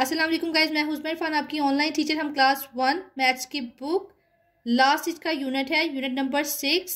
Aslam guys मैं हुसमैन फ़ान आपकी ऑनलाइन टीचर हम क्लास वन मैथ्स की बुक लास्ट इसका यूनिट है यूनिट नंबर सिक्स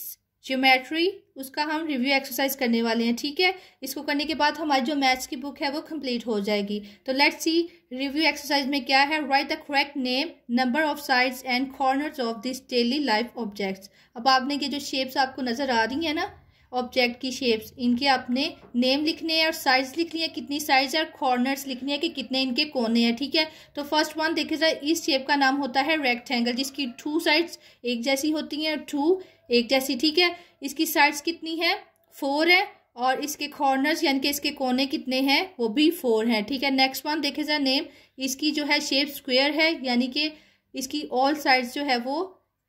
ज्योमेट्री उसका हम रिव्यू एक्सरसाइज करने वाले हैं ठीक है इसको करने के बाद हमारी जो मैथ्स की बुक है वो कंप्लीट हो जाएगी तो लेट्स सी रिव्यू एक्सरसाइज में क्या है right the correct name number of sides and corners of this daily life objects अब आपने ये जो शेप्स आपको नज़र आ रही है ना ऑब्जेक्ट की शेप्स इनके आपने नेम लिखने हैं और साइज लिखनी है कितनी साइज है और कॉर्नर्स लिखनी है कि कितने इनके कोने हैं ठीक है तो फर्स्ट वन देखे जाए इस शेप का नाम होता है रेक्टेंगल जिसकी टू साइड्स एक जैसी होती हैं और टू एक जैसी ठीक है इसकी साइड्स कितनी है फोर है और इसके कॉर्नर्स यानी कि इसके कोने कितने हैं वो भी फोर हैं ठीक है नेक्स्ट वन देखे जाए नेम इसकी जो है शेप स्क्वेयर है यानी कि इसकी ऑल साइड्स जो है वो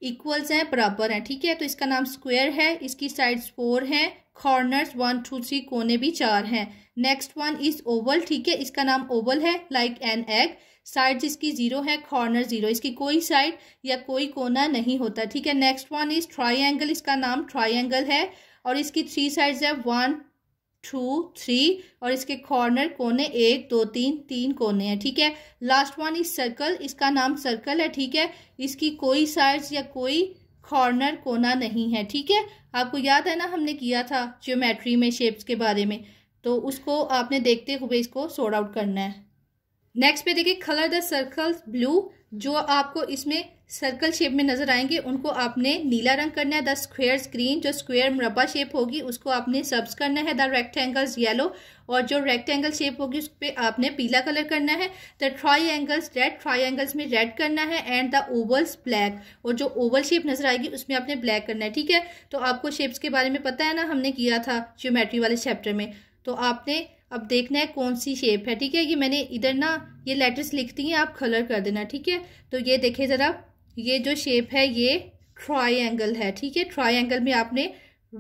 इक्वल्स हैं बराबर हैं ठीक है तो इसका नाम स्क्वायर है इसकी साइड्स फोर हैं कॉर्नर्स वन टू थ्री कोने भी चार हैं नेक्स्ट वन इज ओवल ठीक है इसका नाम ओवल है लाइक एन एग साइड्स इसकी जीरो है कॉर्नर जीरो इसकी कोई साइड या कोई कोना नहीं होता ठीक है नेक्स्ट वन इज ट्राई इसका नाम ट्राई है और इसकी थ्री साइड्स है वन टू थ्री और इसके कॉर्नर कोने एक दो तीन तीन कोने हैं ठीक है लास्ट वन इज सर्कल इसका नाम सर्कल है ठीक है इसकी कोई साइज या कोई कॉर्नर कोना नहीं है ठीक है आपको याद है ना हमने किया था ज्योमेट्री में शेप्स के बारे में तो उसको आपने देखते हुए इसको सॉर्ट आउट करना है नेक्स्ट पे देखिए कलर द सर्कल्स ब्लू जो आपको इसमें सर्कल शेप में नज़र आएंगे उनको आपने नीला रंग करना है द स्क्वेयर स्क्रीन जो स्क्वेयर मुरबा शेप होगी उसको आपने सब्स करना है द रेक्टेंगल्स येलो और जो रेक्टेंगल शेप होगी उस पर आपने पीला कलर करना है the triangles red triangles में रेड करना है एंड द ओवल्स ब्लैक और जो ओवल शेप नज़र आएगी उसमें आपने ब्लैक करना है ठीक है तो आपको शेप्स के बारे में पता है ना हमने किया था ज्योमेट्री वाले चैप्टर में तो आपने अब देखना है कौन सी शेप है ठीक है ये मैंने इधर ना ये लेटर्स लिखती हैं आप कलर कर देना ठीक है तो ये देखिए ज़रा ये जो शेप है ये ट्राइंगल है ठीक है ट्राइंगल में आपने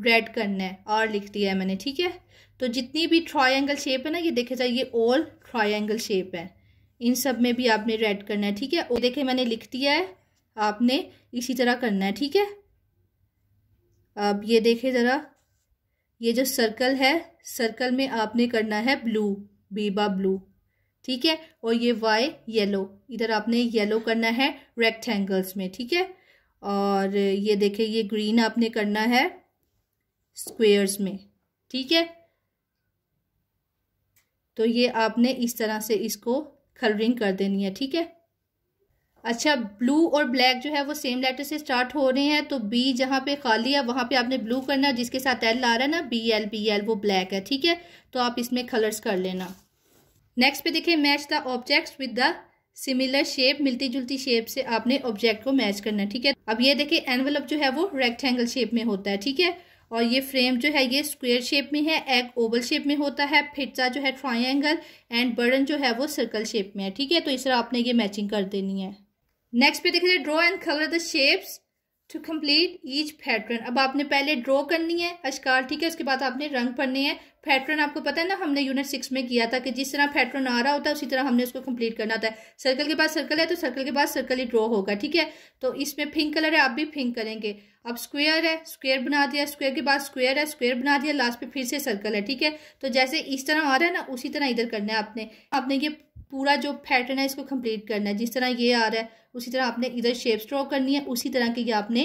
रेड करना है और लिख दिया है मैंने ठीक है तो जितनी भी ट्राइंगल शेप है ना ये देखे जाए ये ऑल ट्राइंगल शेप है इन सब में भी आपने रेड करना है ठीक है और देखे मैंने लिख दिया है आपने इसी तरह करना है ठीक है अब ये देखे ज़रा ये जो सर्कल है सर्कल में आपने करना है ब्लू बीबा ब्लू ठीक है और ये वाई येलो इधर आपने येलो करना है रेक्टेंगल्स में ठीक है और ये देखे ये ग्रीन आपने करना है स्क्वेयर्स में ठीक है तो ये आपने इस तरह से इसको कलरिंग कर देनी है ठीक है अच्छा ब्लू और ब्लैक जो है वो सेम लेटर से स्टार्ट हो रहे हैं तो बी जहाँ पे खाली है वहाँ पे आपने ब्लू करना जिसके साथ एल आ रहा है ना बी एल बी एल वो ब्लैक है ठीक है तो आप इसमें कलर्स कर लेना नेक्स्ट पे देखिए match the objects with the similar shape मिलती जुलती शेप से आपने ऑब्जेक्ट को मैच करना है ठीक है अब ये देखिए एनवलप जो है वो रेक्टेंगल शेप में होता है ठीक है और ये फ्रेम जो है ये स्क्वेयर शेप में है एग ओवल शेप में होता है फिटा जो है ट्राइंगल एंड बर्डन जो है वो सर्कल शेप में है ठीक है तो इस तरह आपने ये मैचिंग कर देनी है नेक्स्ट पे देखिए draw and colour the shapes to complete each pattern अब आपने पहले ड्रॉ करनी है अशकार ठीक है उसके बाद आपने रंग भरने हैं पैटर्न आपको पता है ना हमने यूनिट सिक्स में किया था कि जिस तरह पैटर्न आ रहा होता है उसी तरह हमने उसको कंप्लीट करना होता है सर्कल के बाद सर्कल है तो सर्कल के बाद सर्कल ही ड्रॉ होगा ठीक है तो इसमें पिंक कलर है आप भी पिंक करेंगे अब स्क्वेयर है स्क्वेयर बना दिया स्क्वेयर के बाद स्क्वेयर है स्क्वेयर बना दिया लास्ट पे फिर से सर्कल है ठीक है तो जैसे इस तरह आ रहा है ना उसी तरह इधर करना है आपने आपने ये पूरा जो पैटर्न है इसको कंप्लीट करना है जिस तरह ये आ रहा है उसी तरह आपने इधर शेप्स ड्रॉ करनी है उसी तरह के ये आपने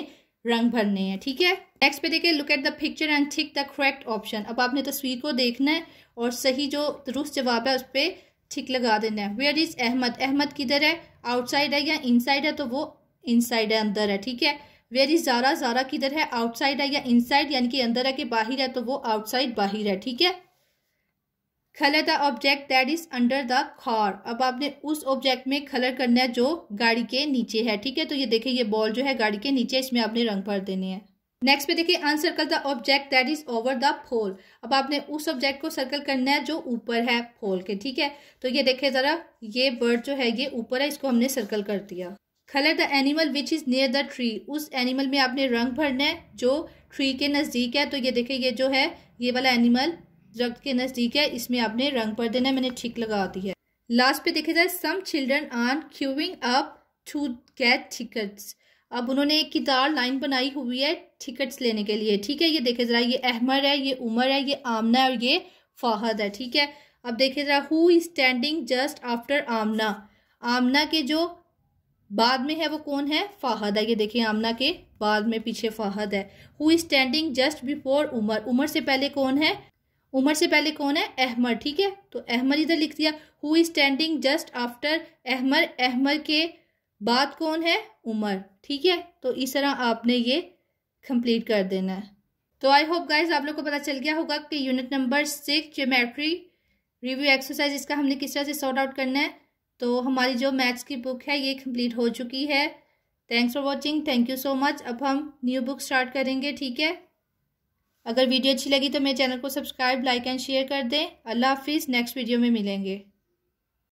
रंग भरने हैं ठीक है नेक्स्ट पे देखिए look at the picture and tick the correct option अब आपने तस्वीर को देखना है और सही जो दुरुस्त जवाब है उस पर ठिक लगा देना है वेयर इज़ अहमद अहमद किधर है आउटसाइड है या इनसाइड है तो वो इनसाइड है अंदर है ठीक है वेयर इज जारा जारा किधर है आउटसाइड है या इनसाइड यानी कि अंदर है कि बाहर है तो वो आउटसाइड बाहर है ठीक है colour the object that is under the car अब आपने उस ऑब्जेक्ट में कलर करना है जो गाड़ी के नीचे है ठीक है तो ये देखिए ये बॉल जो है गाड़ी के नीचे इसमें आपने रंग भर देने हैं नेक्स्ट पे देखिए encircle the object that is over the ball अब आपने उस ऑब्जेक्ट को सर्कल करना है जो ऊपर है फोल के ठीक है तो ये देखिए जरा ये बर्ड जो है ये ऊपर है इसको हमने सर्कल कर दिया colour the animal which is near the tree उस एनिमल में आपने रंग भरना है जो ट्री के नज़दीक है तो ये देखिए ये जो है ये वाला एनिमल रक्त के नज़दीक है इसमें आपने रंग पर देना मैंने ठीक लगा दी है लास्ट पे देखा जाए some children are queuing up to get tickets अब उन्होंने एक कितार लाइन बनाई हुई है टिकट्स लेने के लिए ठीक है ये देखे जरा ये अहमर है ये उमर है ये आमना और ये फाहद है ठीक है अब देखे जरा who is standing just after Amna Amna के जो बाद में है वो कौन है फाहद है ये देखिए आमना के बाद में पीछे फाहद है who is standing just before Umar Umar से पहले कौन है उमर से पहले कौन है अहमर ठीक है तो अहमर इधर लिख दिया who is standing just after Ahmar Ahmar के बाद कौन है उमर ठीक है तो इस तरह आपने ये कंप्लीट कर देना है तो आई होप गाइज आप लोग को पता चल गया होगा कि unit number six geometry review exercise इसका हमने किस तरह से सॉर्ट आउट करना है तो हमारी जो मैथ्स की बुक है ये कंप्लीट हो चुकी है thanks for watching thank you so much अब हम न्यू बुक स्टार्ट करेंगे ठीक है अगर वीडियो अच्छी लगी तो मेरे चैनल को सब्सक्राइब लाइक एंड शेयर कर दें अल्लाह हाफिज़ नेक्स्ट वीडियो में मिलेंगे